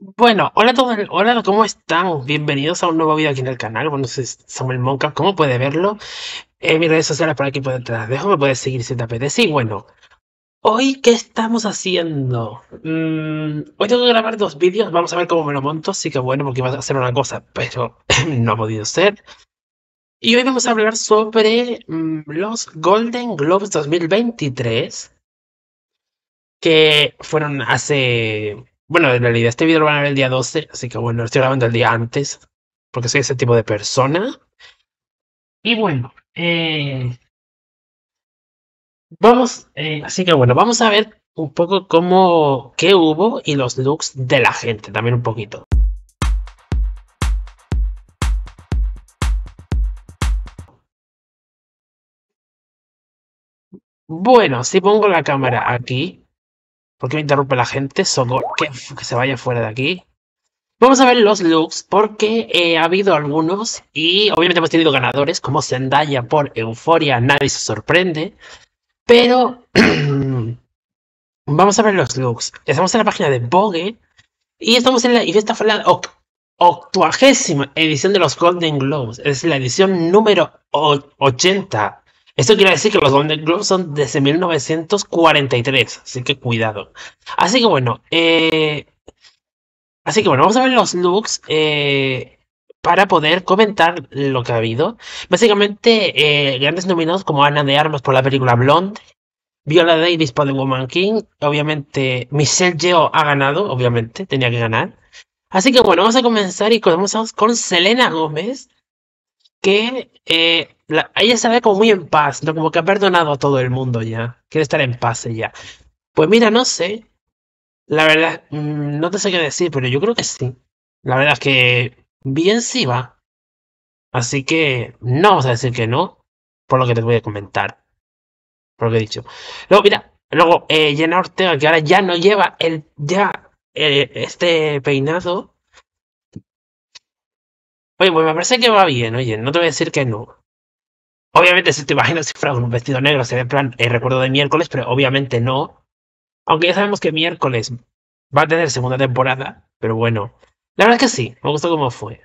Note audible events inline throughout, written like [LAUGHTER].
Bueno, hola a todos, hola, ¿cómo estamos? Bienvenidos a un nuevo video aquí en el canal. Bueno, soy Samuel Monca, ¿cómo puede verlo? En eh, mis redes sociales por aquí pueden entrar. dejo, me puedes seguir si te Sí, bueno, hoy, ¿qué estamos haciendo? Mm, hoy tengo que grabar dos vídeos, vamos a ver cómo me lo monto. Sí que bueno, porque iba a hacer una cosa, pero [CLEARS THROAT] no ha podido ser. Y hoy vamos a hablar sobre mm, los Golden Globes 2023, que fueron hace bueno, en realidad este video lo van a ver el día 12, así que bueno, lo estoy grabando el día antes, porque soy ese tipo de persona. Y bueno, eh, vamos, eh, así que bueno, vamos a ver un poco cómo, qué hubo y los looks de la gente, también un poquito. Bueno, si pongo la cámara aquí, ¿Por qué me interrumpe la gente? Solo que, que se vaya fuera de aquí. Vamos a ver los looks porque eh, ha habido algunos y obviamente hemos tenido ganadores como Zendaya por Euforia, nadie se sorprende. Pero [CLEARS THROAT] vamos a ver los looks. Estamos en la página de Vogue y estamos en la y esta fue la octuagésima edición de los Golden Globes. Es la edición número 80 esto quiere decir que los Golden Globes son desde 1943, así que cuidado. Así que bueno, eh, así que bueno, vamos a ver los looks eh, para poder comentar lo que ha habido. Básicamente, eh, grandes nominados como Ana de Armas por la película Blonde, Viola Davis por The Woman King, obviamente Michelle Yeoh ha ganado, obviamente tenía que ganar. Así que bueno, vamos a comenzar y comenzamos con Selena Gómez, que ella se ve como muy en paz, ¿no? Como que ha perdonado a todo el mundo ya. Quiere estar en paz ella. Pues mira, no sé. La verdad, mm, no te sé qué decir, pero yo creo que sí. La verdad es que bien sí va. Así que no vamos a decir que no, por lo que te voy a comentar. Por lo que he dicho. Luego, mira, luego eh, Ortega, que ahora ya no lleva el ya eh, este peinado. Oye, pues me parece que va bien, oye, no te voy a decir que no. Obviamente, si te imaginas cifra con un vestido negro, se ve en plan el eh, recuerdo de miércoles, pero obviamente no. Aunque ya sabemos que miércoles va a tener segunda temporada, pero bueno. La verdad es que sí, me gustó cómo fue.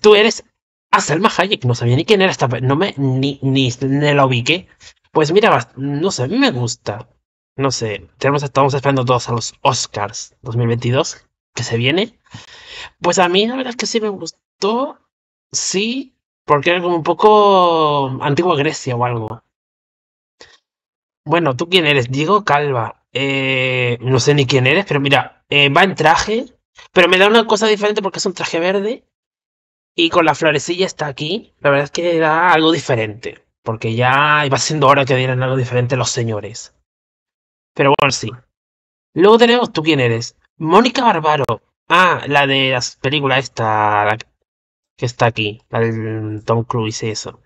Tú eres a Selma Hayek, no sabía ni quién era esta, no me, ni, ni, ni la ubiqué. Pues mira, no sé, a mí me gusta. No sé, tenemos, estamos esperando todos a los Oscars 2022, que se viene. Pues a mí la verdad es que sí me gustó. Sí, porque era como un poco antigua Grecia o algo. Bueno, ¿tú quién eres? Diego Calva. Eh, no sé ni quién eres, pero mira, eh, va en traje, pero me da una cosa diferente porque es un traje verde y con la florecilla está aquí. La verdad es que da algo diferente, porque ya iba siendo hora que dieran algo diferente los señores. Pero bueno, sí. Luego tenemos, ¿tú quién eres? Mónica Barbaro. Ah, la de las películas esta, que está aquí, la del Tom Cruise y eso.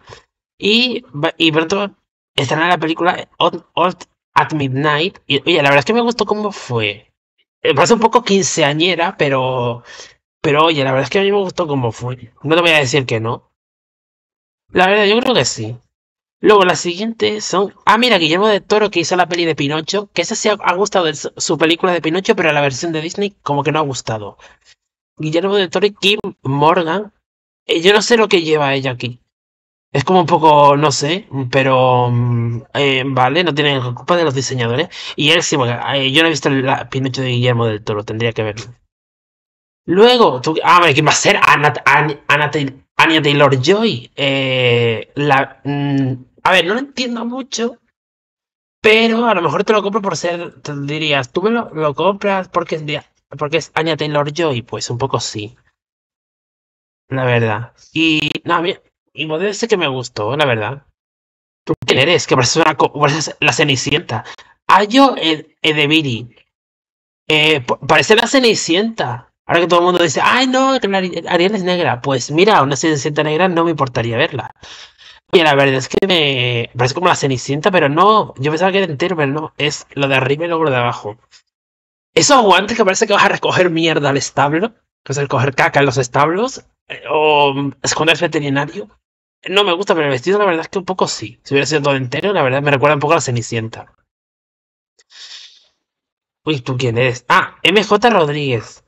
Y, y pronto en la película at Midnight. Y oye, la verdad es que me gustó cómo fue. Eh, parece un poco quinceañera, pero. Pero oye, la verdad es que a mí me gustó cómo fue. No te voy a decir que no. La verdad, yo creo que sí. Luego, las siguientes son. Ah, mira, Guillermo de Toro que hizo la peli de Pinocho. Que esa sí ha, gustado su película de Pinocho, pero la versión de Disney como que no ha gustado. Guillermo de Toro y Kim Morgan eh, yo no sé lo que lleva ella aquí. Es como un poco, no sé, pero mm, eh, vale, no tienen culpa de los diseñadores. Y él sí, eh, yo no he visto el Pinocho de Guillermo del Toro, tendría que verlo. Luego, tú, ah, ver, ¿quién va a ser? Anna, Taylor Joy. la, mm, a ver, no lo entiendo mucho, pero a lo mejor te lo compro por ser, te dirías, tú me lo, compras porque, porque es Anna Taylor Joy. Pues un poco sí. La verdad. Y, no, y que me gustó, la verdad. ¿Tú quién eres? Que pareces, una, la Cenicienta. Ayo ah, el Eh, parece la Cenicienta. Ahora que todo el mundo dice, ay no, que Ariel es negra. Pues mira, una Cenicienta negra no me importaría verla. Y la verdad es que me parece como la Cenicienta, pero no, yo pensaba que era entero, pero no, es lo de arriba y lo de abajo. Esos guantes que parece que vas a recoger mierda al establo. Pues el coger caca en los establos eh, o esconderse veterinario. No me gusta, pero el vestido la verdad es que un poco sí. Si hubiera sido todo entero, la verdad me recuerda un poco a la Cenicienta. Uy, ¿tú quién eres? Ah, MJ Rodríguez.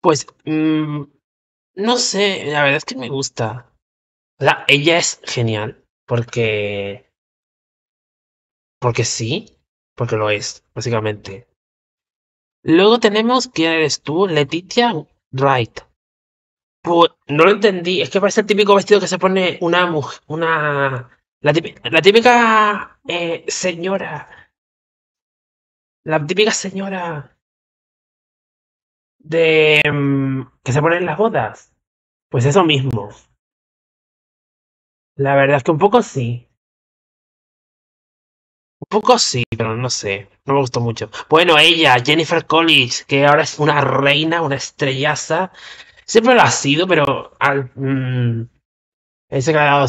Pues, mm, no sé, la verdad es que me gusta. O ella es genial, porque... Porque sí, porque lo es, básicamente. Luego tenemos, ¿quién eres tú? Letitia Right. Pues no lo entendí. Es que parece el típico vestido que se pone una mujer, una. La típica, la típica eh, señora. La típica señora. De. Mm, que se pone en las bodas. Pues eso mismo. La verdad es que un poco sí poco sí, pero no sé. No me gustó mucho. Bueno, ella, Jennifer Collins, que ahora es una reina, una estrellaza. Siempre lo ha sido, pero al. Mm, ese que la,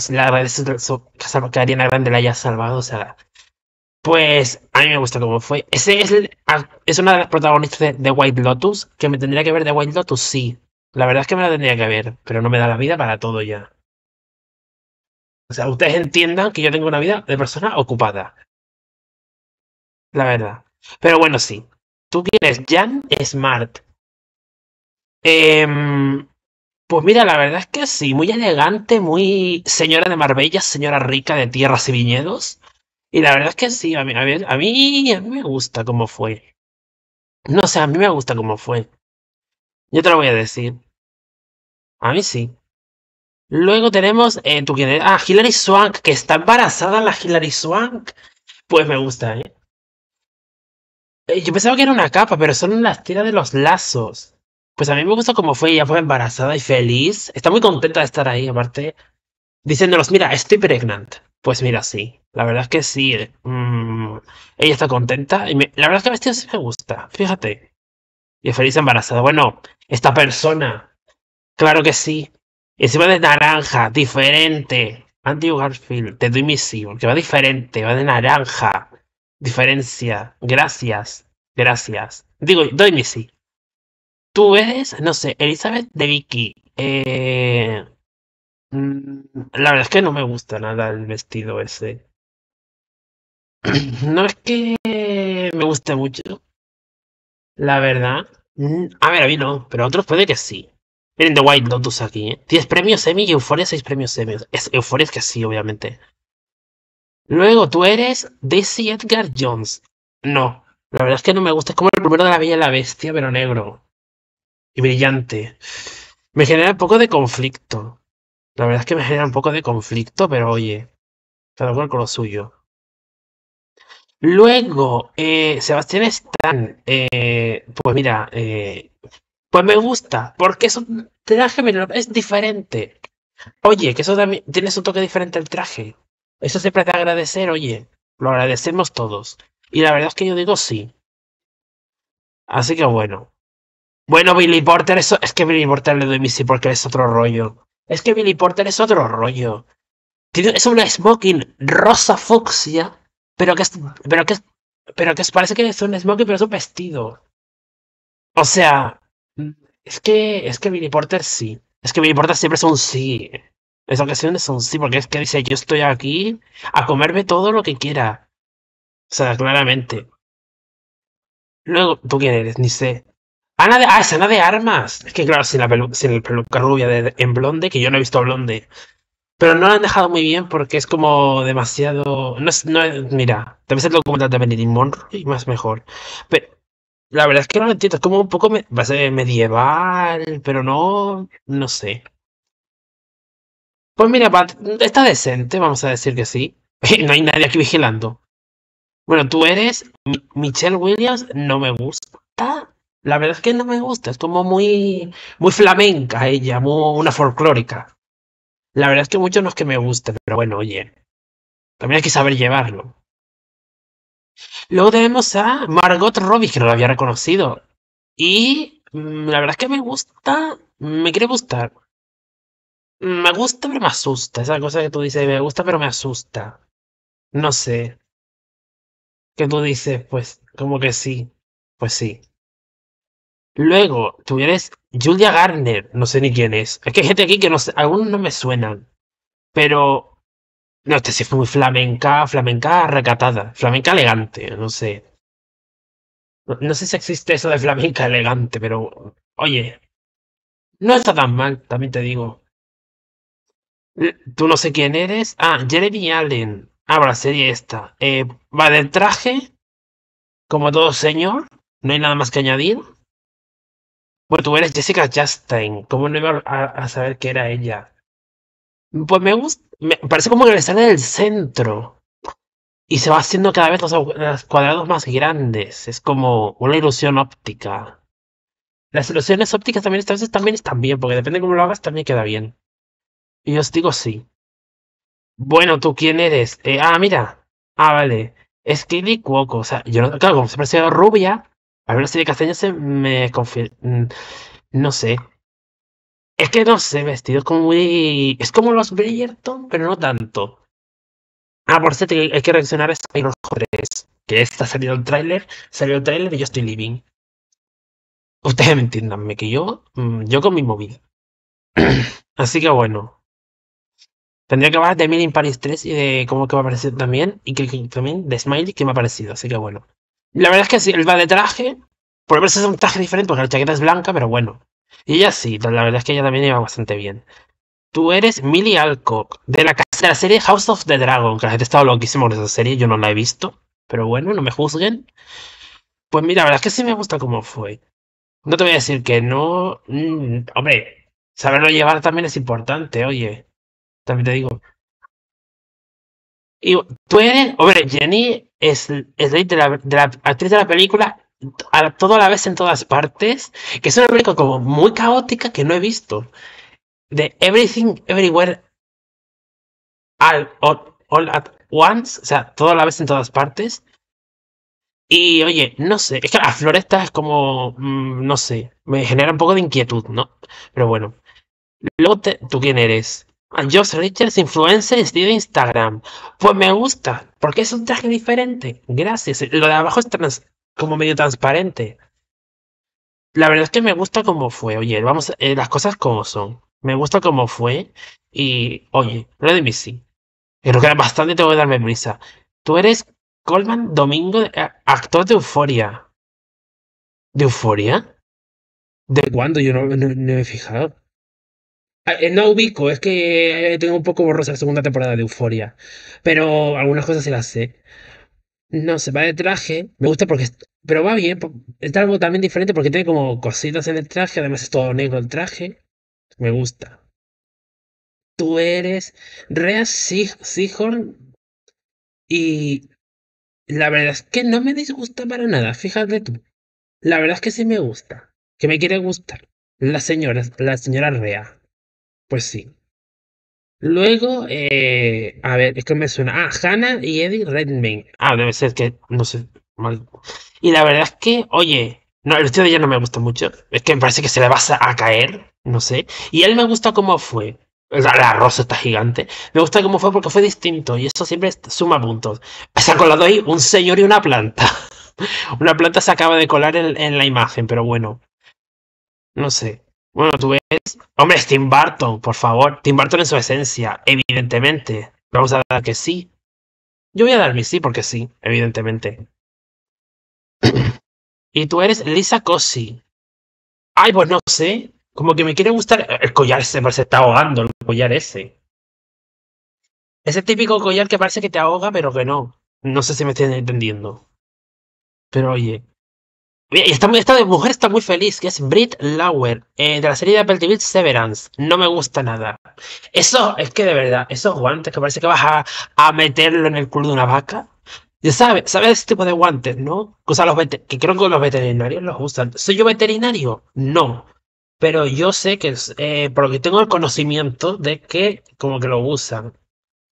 Ariana Grande la haya salvado, o sea. Pues a mí me gusta cómo fue. Ese es, ah, es una de las protagonistas de, de, White Lotus. Que me tendría que ver de White Lotus, sí. La verdad es que me la tendría que ver, pero no me da la vida para todo ya. O sea, ustedes entiendan que yo tengo una vida de persona ocupada la verdad. Pero bueno, sí. Tú quieres Jan Smart. Em, pues mira, la verdad es que sí, muy elegante, muy señora de Marbella, señora rica de tierras y viñedos. Y la verdad es que sí, a mí, a mí, me gusta cómo fue. No sé, a mí me gusta cómo fue. Yo te lo voy a decir. A mí sí. Luego tenemos, en eh, tú quieres, ah, Hilary Swank, que está embarazada la Hilary Swank. Pues me gusta, ¿eh? Eh, yo pensaba que era una capa, pero son las tiras de los lazos. Pues a mí me gusta cómo fue, ella fue embarazada y feliz. Está muy contenta de estar ahí, aparte, diciéndolos mira, estoy pregnant. Pues mira, sí, la verdad es que sí. Eh, mm, ella está contenta y la verdad es que el vestido sí me gusta, fíjate. Y feliz embarazada. Bueno, esta persona, claro que sí. Y va de naranja, diferente. Andy Garfield, te doy mi sí, porque va diferente, va de naranja diferencia. Gracias, gracias. Digo, doy mi sí. Tú eres, no sé, Elizabeth de Vicky. Eh, mm, la verdad es que no me gusta nada el vestido ese. [CLEARS THROAT] No es que me guste mucho. La verdad. Mm, a ver, a mí no, pero a otros puede que sí. Miren The White Lotus aquí, ¿eh? 10 premios Emmy y Euphoria 6 premios Emmy. Es, es que sí, obviamente. Luego tú eres Desi Edgar Jones. No, la verdad es que no me gusta. Es como el primero de la Bella y la Bestia, pero negro. Y brillante. Me genera un poco de conflicto. La verdad es que me genera un poco de conflicto, pero oye, cada cual con lo suyo. Luego, eh, Sebastián Stan. Eh, pues mira, eh, pues me gusta, porque es un traje, es diferente. Oye, que eso también tienes un toque diferente al traje. Eso siempre que agradecer, oye, lo agradecemos todos. Y la verdad es que yo digo sí. Así que bueno. Bueno, Billy Porter, eso, es que Billy Porter le doy mi sí porque es otro rollo. Es que Billy Porter es otro rollo. Tiene, es una smoking rosa fucsia, pero que es, pero que es, pero que parece que es un smoking, pero es un vestido. O sea, mm. es que, es que Billy Porter sí. Es que Billy Porter siempre es un sí. Esas ocasiones son sí, porque es que dice, yo estoy aquí a comerme todo lo que quiera. O sea, claramente. Luego, ¿tú quién eres? Ni sé. Ana de, ah, ah es Ana de Armas. Es que claro, sin la, el peluca rubia de, en blonde, que yo no he visto a blonde. Pero no la han dejado muy bien porque es como demasiado. No no es, mira, también se lo comentan de Benedict Monroe y más mejor. Pero la verdad es que no lo entiendo. Es como un poco va a ser medieval, pero no. No sé. Pues mira, Pat, está decente, vamos a decir que sí. [LAUGHS] No hay nadie aquí vigilando. Bueno, tú eres Michelle Williams, no me gusta. La verdad es que no me gusta, es como muy, muy flamenca ella, muy, una folclórica. La verdad es que mucho no es que me guste, pero bueno, oye, también hay que saber llevarlo. Luego tenemos a Margot Robbie, que no la había reconocido. Y mm, la verdad es que me gusta, me quiere gustar. Me gusta, pero me asusta. Esa cosa que tú dices, me gusta, pero me asusta. No sé. Que tú dices, pues, como que sí. Pues sí. Luego, eres Julia Garner. No sé ni quién es. Es que hay gente aquí que no sé. Algunos no me suenan. Pero. No, este sí fue muy flamenca, flamenca recatada. Flamenca elegante, no sé. no sé si existe eso de flamenca elegante, pero. Oye. No está tan mal, también te digo. Tú no sé quién eres. Ah, Jeremy Allen. Ah, la serie esta. Eh, va del traje. Como todo señor. No hay nada más que añadir. Bueno, tú eres Jessica Justin. ¿Cómo no iba a, saber que era ella? Pues me gusta. Me parece como que le sale del centro. Y se va haciendo cada vez los cuadrados más grandes. Es como una ilusión óptica. Las ilusiones ópticas también, a también están bien, porque depende de cómo lo hagas, también queda bien. Y os digo sí. Bueno, ¿tú quién eres? Eh, ah, mira. Ah, vale. Es Killy Cuoco. O sea, yo no, claro, como siempre he sido rubia, a ver si de castaño se me confía. Mm, no sé. Es que no sé, vestido como muy. Es como los Bridgerton, pero no tanto. Ah, por cierto, hay que reaccionar a Spyro 3. Que está salido el tráiler, salió el tráiler y yo estoy living. Ustedes me entiendanme, que yo, mm, yo con mi movida. [CLEARS THROAT] Así que bueno, Tendría que hablar de Milly in Paris 3 y de cómo que va a aparecer también. Y que, también de Smiley que me ha parecido. Así que bueno. La verdad es que sí, él va de traje. Por lo menos es un traje diferente porque la chaqueta es blanca, pero bueno. Y ella sí, la verdad es que ella también iba bastante bien. Tú eres Millie Alcock, de la, de serie House of the Dragon, que la gente estaba loquísima con esa serie, yo no la he visto. Pero bueno, no me juzguen. Pues mira, la verdad es que sí me gusta cómo fue. No te voy a decir que no. Mm, hombre, saberlo llevar también es importante, oye. También te digo. Y eres... hombre, Jenny es, es de, la, actriz de la película a todo a la vez en todas partes, que es una película como muy caótica que no he visto. De Everything, Everywhere, all, at once, o sea, todo a la vez en todas partes. Y oye, no sé, es que la floresta es como, mm, no sé, me genera un poco de inquietud, ¿no? Pero bueno. Luego, ¿tú quién eres? Josh Richards, influencer, estilo Instagram. Pues me gusta, porque es un traje diferente. Gracias. Lo de abajo es como medio transparente. La verdad es que me gusta como fue. Oye, vamos, eh, las cosas como son. Me gusta como fue. Y, oye, lo de Missy. Creo que era bastante tengo que darme prisa. Tú eres Coleman Domingo, eh, actor de Euforia. ¿De Euforia? ¿De cuándo? Yo no me he fijado. Ah, eh, no ubico, es que eh, tengo un poco borrosa la segunda temporada de Euforia. Pero algunas cosas se las sé. No se va de traje. Me gusta porque. Pero va bien. Está algo también diferente porque tiene como cositas en el traje. Además es todo negro el traje. Me gusta. Tú eres Rea Sighorn Y. La verdad es que no me disgusta para nada. Fíjate tú. La verdad es que sí me gusta. Que me quiere gustar. la señora Rea. Pues sí. Luego, eh, a ver, es que me suena. Ah, Hannah y Eddie Redman. Ah, debe ser que, no sé, Y la verdad es que, oye, no, el estudio de ella no me gusta mucho. Es que me parece que se le va a caer, no sé. Y él me gusta cómo fue. La, la, rosa está gigante. Me gusta cómo fue porque fue distinto y eso siempre suma puntos. Se ha colado ahí un señor y una planta. [LAUGHS] una planta se acaba de colar en la imagen, pero bueno. No sé. Bueno, tú eres... Hombre, es Tim Burton, por favor. Tim Burton en su esencia, evidentemente. Vamos a dar que sí. Yo voy a dar mi sí porque sí, evidentemente. y tú eres Lisa Cosi. Ay, pues no sé. Como que me quiere gustar. El collar se me está ahogando, el collar ese. Ese típico collar que parece que te ahoga, pero que no. No sé si me estoy entendiendo. Pero oye, esta, esta mujer está muy feliz, que es Brit Lauer, eh, de la serie de Apple TV Severance. No me gusta nada. Eso, es que de verdad, esos guantes que parece que vas a, a meterlo en el culo de una vaca. Ya sabes, sabes ese tipo de guantes, ¿no? que los que creo que los veterinarios los usan. ¿Soy yo veterinario? No. Pero yo sé que, eh, porque tengo el conocimiento de que como que lo usan.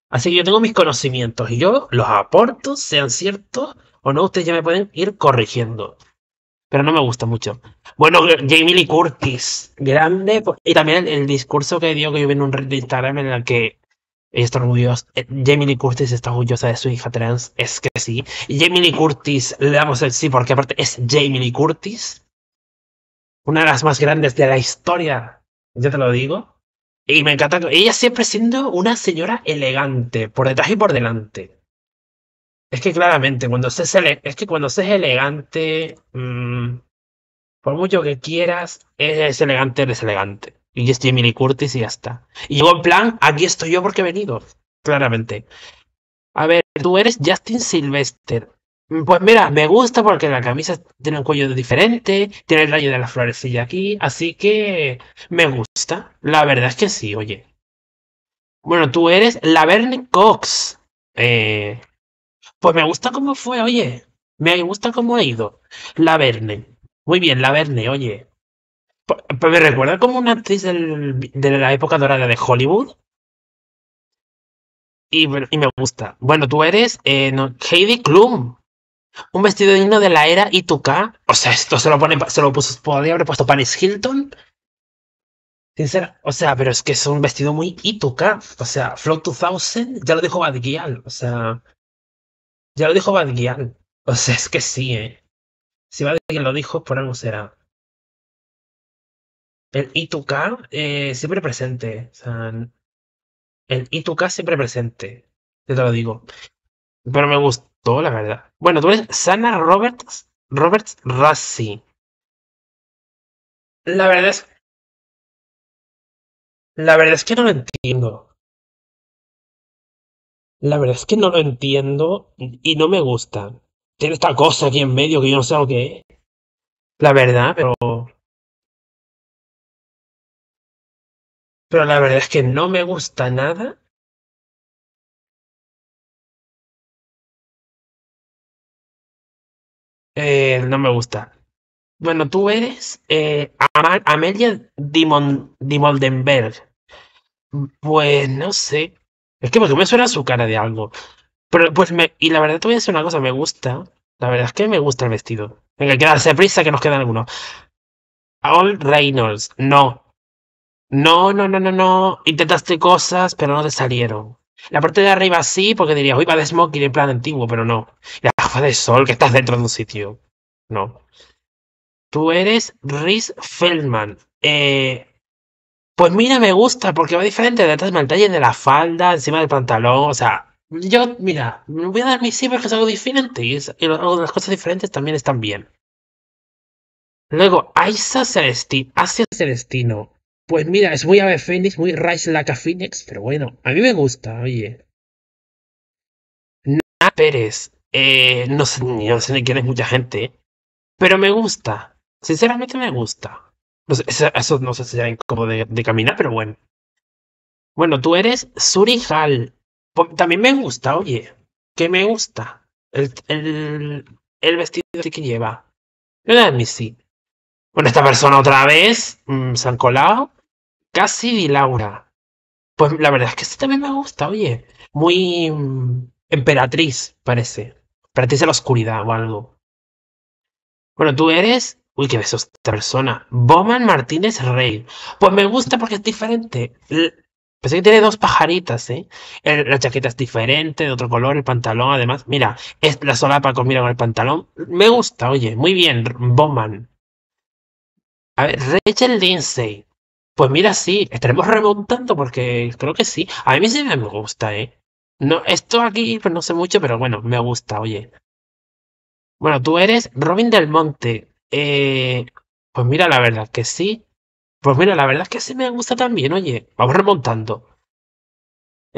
Así que yo tengo mis conocimientos y yo los aporto, sean ciertos o no, ustedes ya me pueden ir corrigiendo pero no me gusta mucho. Bueno, Jamie Lee Curtis, grande. Y también el, discurso que dio que yo vi en un red de Instagram en el que está orgullosa, eh, Jamie Lee Curtis está orgullosa de su hija trans, es que sí. Jamie Lee Curtis, le damos el sí, porque aparte es Jamie Lee Curtis, una de las más grandes de la historia, ya te lo digo. Y me encanta, ella siempre siendo una señora elegante, por detrás y por delante. Es que claramente, cuando se es, que cuando elegante, mm, por mucho que quieras, es elegante, eres elegante. Y yo estoy mini Curtis y ya está. Y yo en plan, aquí estoy yo porque he venido, claramente. A ver, tú eres Justin Sylvester. Mm, pues mira, me gusta porque la camisa tiene un cuello diferente, tiene el rayo de la florecilla aquí, así que me gusta. La verdad es que sí, oye. Bueno, tú eres la Verne Cox. Eh, pues me gusta cómo fue, oye. Me gusta cómo ha ido. La Verne. Muy bien, la Verne, oye. me recuerda como una actriz de la época dorada de Hollywood. Y, y me gusta. Bueno, tú eres eh, Heidi Klum. Un vestido digno de la era Ituka. O sea, esto se lo pone, se lo puso, podría haber puesto Paris Hilton. Sincera, o sea, pero es que es un vestido muy Ituka. O sea, Flow 2000, ya lo dijo Badgial, O sea, ya lo dijo Badguian. O sea, es que sí, ¿eh? Si Badguial lo dijo, por algo será. El I2K eh, siempre presente. O el I2K siempre presente. te lo digo. Pero me gustó, la verdad. Bueno, tú eres Sana Roberts, Roberts Rassi. La verdad es. La verdad es que no lo entiendo. La verdad es que no lo entiendo y no me gusta. Tiene esta cosa aquí en medio que yo no sé lo que es. La verdad, pero. Pero la verdad es que no me gusta nada. Eh, no me gusta. Bueno, tú eres eh, Amelia Dimon Dimoldenberg. Pues no sé, es que porque me suena su cara de algo. Pero pues Y la verdad te voy a decir una cosa, me gusta. La verdad es que me gusta el vestido. Venga, que darse prisa que nos quedan algunos. All Reynolds, no. No, no, no, no, no. Intentaste cosas, pero no te salieron. La parte de arriba sí, porque dirías, uy, para de smoking en plan antiguo, pero no. La gafa de sol, que estás dentro de un sitio. No. Tú eres Rhys Feldman. Eh, pues mira, me gusta, porque va diferente de del talle de la falda, encima del pantalón, o sea, yo, mira, voy a dar mi sí porque es algo diferente y, las cosas diferentes también están bien. Luego, Aiza Celestino, Asia Celestino. Pues mira, es muy Ave Phoenix, muy Rice Laca Phoenix, pero bueno, a mí me gusta, oye. nada Pérez, eh, no sé, no sé ni quién es mucha gente, pero me gusta, sinceramente me gusta eso, no sé si sea como de, caminar, pero bueno. Bueno, tú eres Surihal. También me gusta, oye. Que me gusta. El, vestido que lleva. una de sí. Bueno, esta persona otra vez. Mm, San Colao. Casi Laura. Pues la verdad es que sí este también me gusta, oye. Muy. Mm, emperatriz, parece. Emperatriz de la oscuridad o algo. Bueno, tú eres Uy, qué besos esta persona. Bowman Martínez Rey. Pues me gusta porque es diferente. Pensé que tiene dos pajaritas, ¿eh? la chaqueta es diferente, de otro color, el pantalón, además. Mira, es la solapa mira con el pantalón. Me gusta, oye, muy bien, Bowman. A ver, Rachel Lindsay. Pues mira, sí, estaremos remontando porque creo que sí. A mí sí me gusta, ¿eh? No, esto aquí, pues no sé mucho, pero bueno, me gusta, oye. Bueno, tú eres Robin del Monte. Eh, pues mira, la verdad que sí. Pues mira, la verdad que sí me gusta también, oye. Vamos remontando.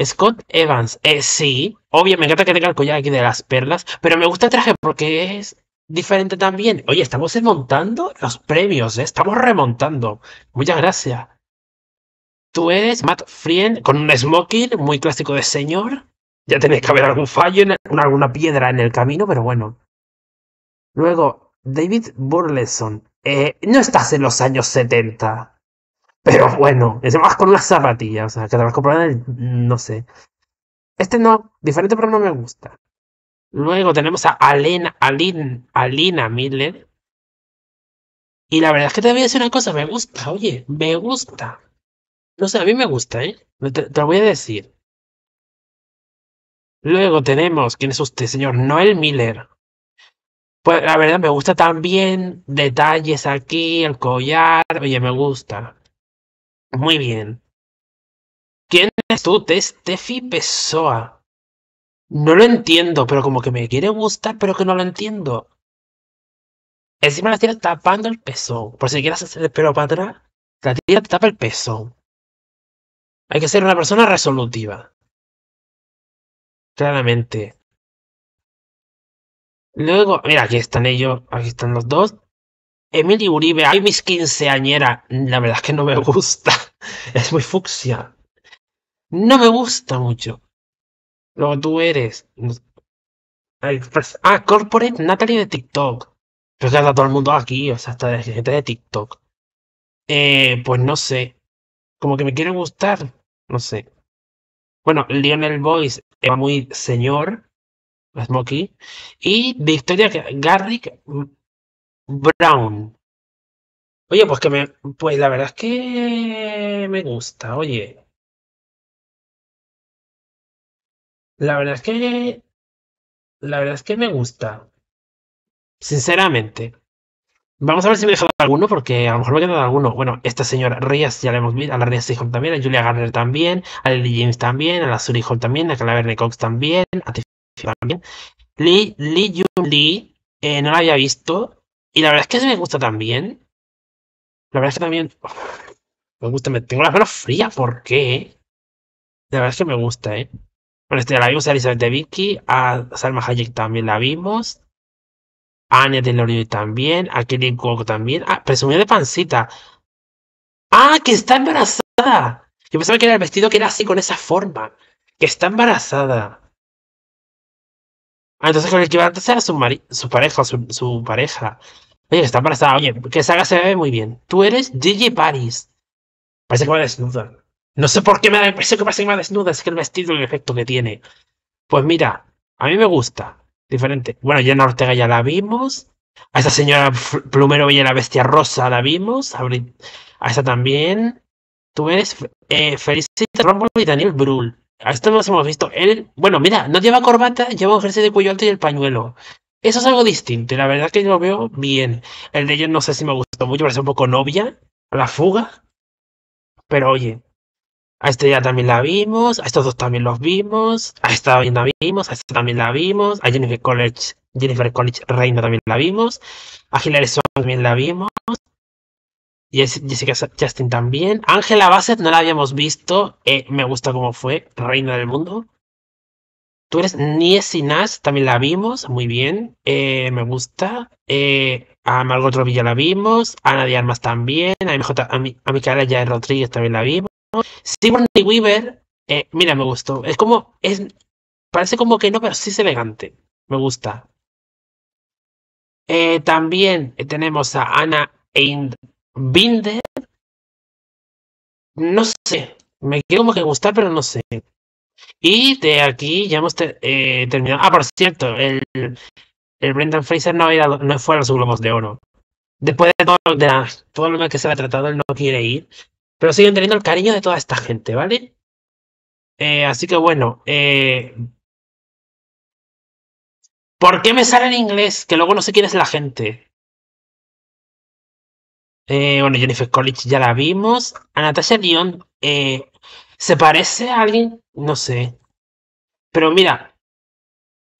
Scott Evans, eh, sí. Obvio, me encanta que tenga el collar aquí de las perlas, pero me gusta el traje porque es diferente también. Oye, estamos remontando los premios, ¿eh? estamos remontando. Muchas gracias. Tú eres Matt Friend con un smoking muy clásico de señor. Ya tenéis que haber algún fallo, en alguna piedra en el camino, pero bueno. Luego, David Burleson. Eh, no estás en los años 70. Pero bueno, es más con una zapatilla, o sea, que te vas a comprar no sé. Este no, diferente pero no me gusta. Luego tenemos a Alena, Alina Miller. Y la verdad es que te voy a decir una cosa, me gusta, oye, me gusta. No sé, a mí me gusta, ¿eh? Te, te lo voy a decir. Luego tenemos, ¿quién es usted, señor? Noel Miller. Pues la verdad me gusta también detalles aquí, el collar, oye, me gusta. Muy bien. ¿Quién es tú? Tefi Pessoa. No lo entiendo, pero como que me quiere gustar, pero que no lo entiendo. Encima la tira tapando el peso, Por si quieres hacer el pelo para atrás, la te tapa el peso. Hay que ser una persona resolutiva. Claramente. Luego, mira, aquí están ellos, aquí están los dos. Emily Uribe, ay, mis quinceañera. La verdad es que no me [LAUGHS] gusta. Es muy fucsia. No me gusta mucho. Luego tú eres. Ah, Corporate Natalie de TikTok. Pero que está todo el mundo aquí, o sea, hasta gente de TikTok. Eh, pues no sé. Como que me quiere gustar. No sé. Bueno, Lionel Boyce era muy señor. Smokey, y Victoria Garrick Brown. Oye, pues que me, pues la verdad es que me gusta, oye. La verdad es que, la verdad es que me gusta. Sinceramente. Vamos a ver si me he dejado alguno, porque a lo mejor me he alguno. Bueno, esta señora Rías ya la hemos visto, a la Rías Seahorn también, a Julia Garner también, a Lily James también, a la Suri Hall también, a Calaverne Cox también, a ti Lee, Lee Lee, eh, no la había visto. Y la verdad es que se me gusta también. La verdad es que también. me gusta, me tengo las manos frías, ¿por qué? La verdad es que me gusta, ¿eh? Bueno, este, la vimos a Elizabeth de Vicky, a Salma Hayek también la vimos. A de también, a Kelly también. Ah, presumió de pancita. ¡Ah, que está embarazada! Yo pensaba que era el vestido que era así, con esa forma. Que está embarazada. Ah, entonces con el que iba su, su pareja, su, pareja. Oye, está embarazada. Oye, que Saga se ve muy bien. Tú eres Gigi Paris. Parece que va desnuda. No sé por qué me da la impresión que parece que va desnuda. Es que el vestido, el efecto que tiene. Pues mira, a mí me gusta. Diferente. Bueno, Jenna Ortega ya la vimos. A esa señora Plumero a la Bestia Rosa la vimos. A, esa también. Tú eres eh, Felicita y Daniel Brull a Esto no hemos visto. Él, bueno, mira, no lleva corbata, lleva un jersey de cuello alto y el pañuelo. Eso es algo distinto y la verdad que yo lo veo bien. El de ellos no sé si me gustó mucho, parece un poco novia, la fuga. Pero oye, a este ya también la vimos, a estos dos también los vimos, a esta también la vimos, a esta también la vimos, a Jennifer College, Jennifer College Reina también la vimos, a Hilary Song también la vimos, Jessica Justin también. Ángela Bassett no la habíamos visto. Eh, me gusta cómo fue. Reina del mundo. Tú eres Niecy Nash. también la vimos. Muy bien. Eh, me gusta. Eh, a Margot otro la vimos. Ana de Armas también. A, a, mi, cara ya de Rodríguez también la vimos. Simon Weaver. mira, me gustó. Es como. Es, parece como que no, pero sí es elegante. Me gusta. también tenemos a Ana Eind Binder, no sé, me quiero como que gustar, pero no sé. Y de aquí ya hemos eh, terminado. Ah, por cierto, el, Brendan Fraser no, era, no fue a los Globos de Oro. Después de todo, de todo lo que se le ha tratado, él no quiere ir. Pero siguen teniendo el cariño de toda esta gente, ¿vale? Eh, así que bueno. Eh, ¿Por qué me sale en inglés? Que luego no sé quién es la gente. Eh, bueno, Jennifer Collins ya la vimos. A Natasha Lyon eh, se parece a alguien, no sé. Pero mira,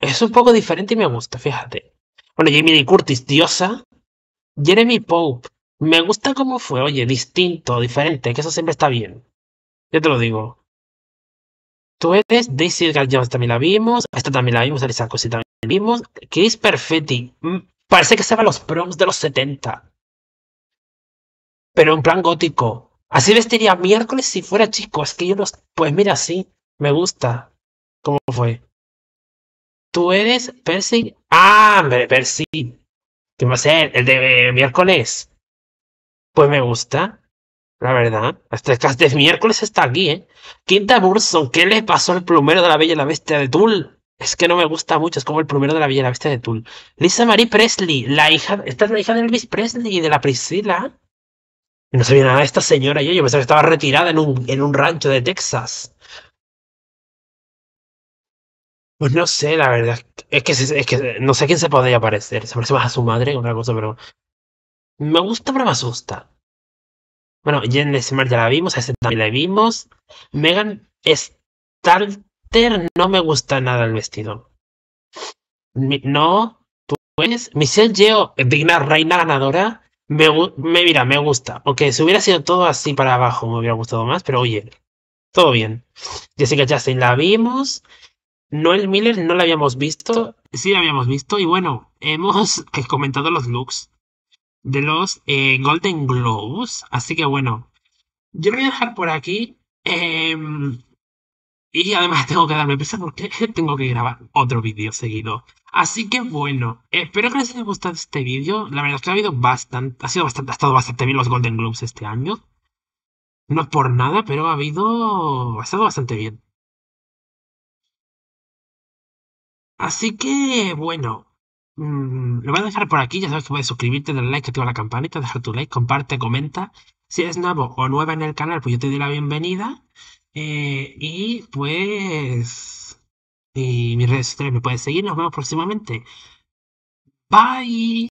es un poco diferente y me gusta, fíjate. Bueno, Jamie Lee Curtis, diosa. Jeremy Pope, me gusta cómo fue, oye, distinto, diferente, que eso siempre está bien. Yo te lo digo. Tú eres Daisy Edgar Jones, también la vimos. Esta también la vimos, Alisa Cosi también la vimos. Chris Perfetti, mm, parece que se va a los proms de los 70 pero en plan gótico. Así vestiría miércoles si fuera chico. Es que yo los. Pues mira, sí, me gusta. ¿Cómo fue? Tú eres Percy. Ah, hombre, Percy. ¿Qué va a ser? El de miércoles. Pues me gusta. La verdad. Hasta el de miércoles está aquí, ¿eh? Quinta Burson, ¿qué le pasó al plumero de la Bella y la Bestia de Tull? Es que no me gusta mucho, es como el plumero de la Bella y la Bestia de Tull. Lisa Marie Presley, la hija. Esta es la hija de Elvis Presley y de la Priscila. Y no sabía nada de esta señora yo, yo pensaba que estaba retirada en un, en un rancho de Texas. Pues no sé, la verdad. Es que, es que no sé quién se podría parecer. Se parece más a su madre que otra cosa, pero. Me gusta, pero me asusta. Bueno, Jen Smart ya la vimos, a ese también la vimos. Megan Stalter. no me gusta nada el vestido. Mi, no, pues. Michelle Yeo, digna reina ganadora. Me, mira, me gusta. Aunque si hubiera sido todo así para abajo, me hubiera gustado más, pero oye, todo bien. Jessica Chastain la vimos. Noel Miller no la habíamos visto. Sí, la habíamos visto. Y bueno, hemos [LAUGHS] comentado los looks de los eh, Golden Globes. Así que bueno, yo voy a dejar por aquí. Em, y además tengo que darme prisa porque [LAUGHS] tengo que grabar otro vídeo seguido. Así que bueno, espero que les haya gustado este vídeo. La verdad es que ha habido bastante, ha sido bastante, ha estado bastante bien los Golden Globes este año. No por nada, pero ha habido, ha estado bastante bien. Así que bueno, mm, lo voy a dejar por aquí. Ya sabes que puedes suscribirte, darle like, activar la campanita, dejar tu like, comparte, comenta. Si eres nuevo o nueva en el canal, pues yo te doy la bienvenida. Eh, y pues, y eh, mis redes sociales me pueden seguir. Nos vemos próximamente. Bye.